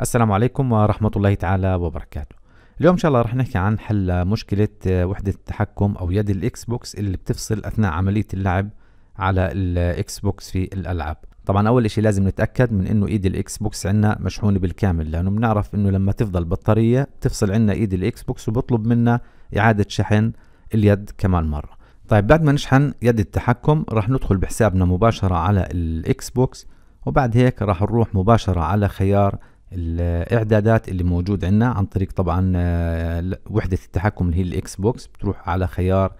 السلام عليكم ورحمة الله تعالى وبركاته اليوم إن شاء الله رح نحكي عن حل مشكلة آه، وحدة التحكم أو يد الإكس بوكس اللي بتفصل أثناء عملية اللعب على الإكس بوكس في الألعاب طبعا أول إشي لازم نتأكد من إنه إيد الإكس بوكس عنا مشحونة بالكامل لأنه بنعرف إنه لما تفضل البطارية بتفصل عنا إيد الإكس بوكس وبطلب منا إعادة شحن اليد كمان مرة طيب بعد ما نشحن يد التحكم رح ندخل بحسابنا مباشرة على الإكس بوكس وبعد هيك راح نروح مباشرة على خيار الاعدادات اللي موجود عندنا عن طريق طبعا آه، وحده التحكم اللي هي الاكس بوكس بتروح على خيار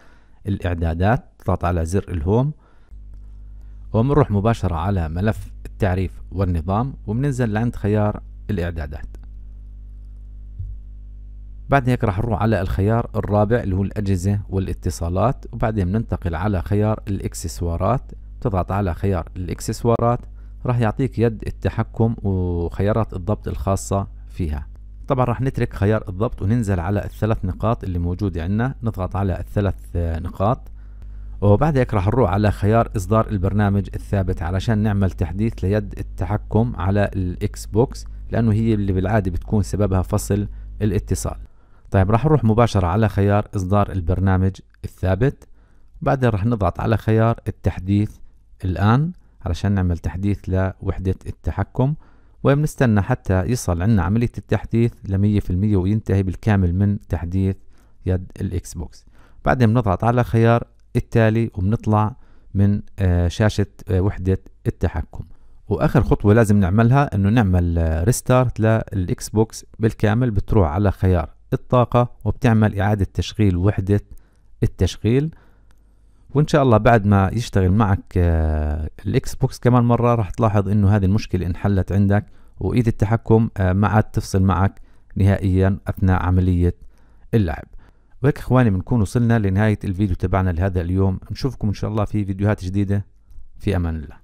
الاعدادات تضغط على زر الهوم وبنروح مباشره على ملف التعريف والنظام وبننزل لعند خيار الاعدادات بعد هيك راح نروح على الخيار الرابع اللي هو الأجهزة والاتصالات وبعدين بننتقل على خيار الإكسسوارات تضغط على خيار الإكسسوارات راح يعطيك يد التحكم وخيارات الضبط الخاصة فيها طبعا راح نترك خيار الضبط وننزل على الثلاث نقاط اللي موجودة عندنا نضغط على الثلاث آه، نقاط وبعد هيك راح نروح على خيار إصدار البرنامج الثابت علشان نعمل تحديث ليد التحكم على الإكس بوكس لأنه هي اللي بالعادة بتكون سببها فصل الاتصال طيب راح نروح مباشرة على خيار إصدار البرنامج الثابت بعدين راح نضغط على خيار التحديث الآن علشان نعمل تحديث لوحدة التحكم وبنستنى حتى يصل عنا عملية التحديث لمية في المية وينتهي بالكامل من تحديث يد الاكس بوكس بعدين بنضغط على خيار التالي وبنطلع من آه، شاشة آه، وحدة التحكم واخر خطوة لازم نعملها انه نعمل ريستارت آه، للاكس بوكس بالكامل بتروح على خيار الطاقة وبتعمل اعادة تشغيل وحدة التشغيل وان شاء الله بعد ما يشتغل معك آه، الاكس بوكس كمان مره راح تلاحظ انه هذه المشكله انحلت عندك وايد التحكم آه، ما عاد تفصل معك نهائيا اثناء عمليه اللعب وهيك اخواني بنكون وصلنا لنهايه الفيديو تبعنا لهذا اليوم نشوفكم ان شاء الله في فيديوهات جديده في امان الله